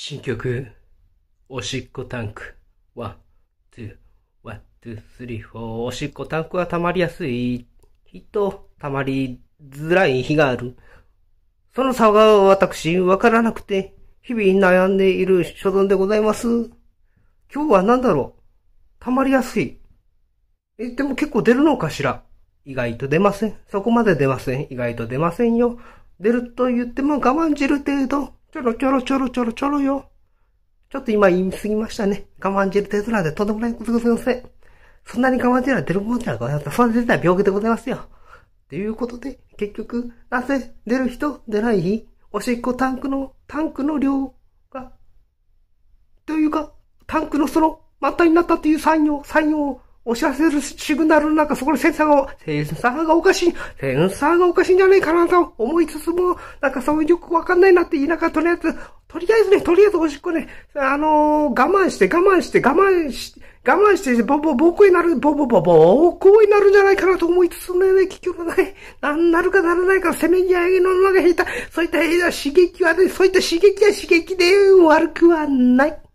新曲、おしっこタンク。ワン、ツー、ワン、ツー、スリー、フォー。おしっこタンクは溜まりやすい。人、溜まりづらい日がある。その差が私、わからなくて、日々悩んでいる所存でございます。今日は何だろう溜まりやすい。え、でも結構出るのかしら意外と出ません。そこまで出ません。意外と出ませんよ。出ると言っても我慢汁程度。ちょろちょろちょろちょろちょろよ。ちょっと今言い過ぎましたね。我慢汁テスラでとんでもないことございません。そんなに我慢汁は出るもんじゃございません。そんな出たら病気でございますよ。ということで、結局、なぜ出る人出ない日、おしっこタンクの、タンクの量が、というか、タンクのその、まったになったっていう産業、産業をお知らせるシグナルの中、そこでセンサーが、センサーがおかしい、センサーがおかしいんじゃねえかなと思いつつも、なんかそういうよくわかんないなって言いながら、とりあえず、とりあえずね、とりあえずおしっこね、あのー、我慢して、我慢して、我慢して、我慢して、ぼぼ、ぼこになる、ぼぼぼ、ぼこになるんじゃないかなと思いつつね、結局ね、なんなるかならないか、せめぎ合いの中へいた、そういった刺激はね、そういった刺激は刺激で悪くはない。